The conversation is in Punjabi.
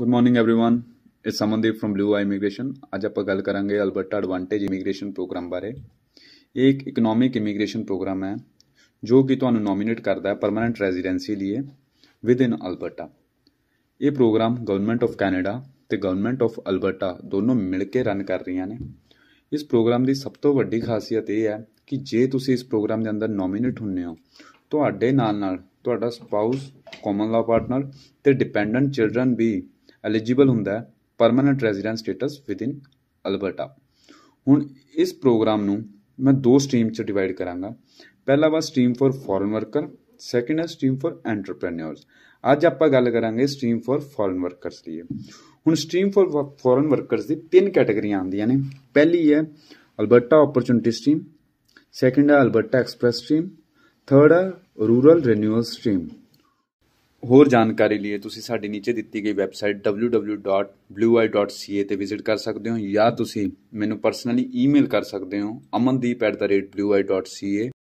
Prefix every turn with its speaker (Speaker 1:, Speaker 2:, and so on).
Speaker 1: ਗੁੱਡ ਮਾਰਨਿੰਗ एवरीवन ਇਸ Samandeep from Blue Eye Immigration ਅੱਜ ਆਪਾਂ ਗੱਲ ਕਰਾਂਗੇ ਅਲਬਰਟਾ ਐਡਵਾਂਟੇਜ ਇਮੀਗ੍ਰੇਸ਼ਨ ਪ੍ਰੋਗਰਾਮ ਬਾਰੇ ਇਹ ਇੱਕ ਇਕਨੋਮਿਕ ਇਮੀਗ੍ਰੇਸ਼ਨ ਪ੍ਰੋਗਰਾਮ ਹੈ ਜੋ ਕਿ ਤੁਹਾਨੂੰ ਨੋਮੀਨੇਟ ਕਰਦਾ ਹੈ ਪਰਮਨੈਂਟ ਰੈਜ਼ੀਡੈਂਸੀ ਲਈ ਵਿਦ ਇਨ ਅਲਬਰਟਾ ਇਹ ਪ੍ਰੋਗਰਾਮ ਗਵਰਨਮੈਂਟ ਆਫ ਕੈਨੇਡਾ ਤੇ ਗਵਰਨਮੈਂਟ ਆਫ ਅਲਬਰਟਾ ਦੋਨੋਂ ਮਿਲ ਕੇ ਰਨ ਕਰ ਰਹੀਆਂ ਨੇ ਇਸ ਪ੍ਰੋਗਰਾਮ ਦੀ ਸਭ ਤੋਂ ਵੱਡੀ ਖਾਸੀਅਤ ਇਹ ਹੈ ਕਿ ਜੇ ਤੁਸੀਂ ਇਸ ਪ੍ਰੋਗਰਾਮ ਦੇ ਅੰਦਰ ਨੋਮੀਨੇਟ ਹੁੰਨੇ ਹੋ ਤੁਹਾਡੇ ਨਾਲ ਨਾਲ ਤੁਹਾਡਾ ਸਪਾਊਸ ਕਾਮਨ ਲਾ ਪਾਰਟਨਰ ਤੇ ਡਿਪੈਂਡੈਂਟ ਚਿਲड्रन ਵੀ ਐਲੀਜੀਬਲ ਹੁੰਦਾ ਹੈ permanent resident status in Alberta ਹੁਣ ਇਸ ਪ੍ਰੋਗਰਾਮ ਨੂੰ ਮੈਂ ਦੋ ਸਟ੍ਰੀਮ ਚ ਡਿਵਾਈਡ ਕਰਾਂਗਾ ਪਹਿਲਾ ਵਾ stream for foreign worker second ਹੈ ਸਟ੍ਰੀਮ ਫॉर ਐਂਟਰਪ੍ਰੈਨਿਓਰਸ ਅੱਜ ਆਪਾਂ ਗੱਲ ਕਰਾਂਗੇ ਸਟ੍ਰੀਮ ਫॉर ਫੋਰਨ ਵਰਕਰਸ ਲਈ ਹੁਣ ਸਟ੍ਰੀਮ ਫॉर ਫੋਰਨ ਵਰਕਰਸ ਦੀ ਤਿੰਨ ਕੈਟਾਗਰੀਆਂ ਆਉਂਦੀਆਂ ਨੇ ਪਹਿਲੀ ਹੈ ਅਲਬਰਟਾ ਓਪਰਚੁਨਿਟੀ ਸਟ੍ਰੀਮ ਸੈਕੰਡ ਹੈ ਅਲਬਰਟਾ ਐਕਸਪ੍ਰੈਸ ਸਟ੍ਰੀਮ ਥਰਡ ਹੈ ਰੂਰਲ ਰੀਨਿਊਅਲ ਸਟ੍ਰੀਮ ਹੋਰ ਜਾਣਕਾਰੀ ਲਈ ਤੁਸੀਂ ਸਾਡੀ ਨੀਚੇ ਦਿੱਤੀ ਗਈ ਵੈਬਸਾਈਟ www.blueeye.ca ਤੇ ਵਿਜ਼ਿਟ ਕਰ ਸਕਦੇ ਹੋ ਜਾਂ ਤੁਸੀਂ ਮੈਨੂੰ ਪਰਸਨਲੀ ਈਮੇਲ ਕਰ ਸਕਦੇ ਹੋ amandeep@blueeye.ca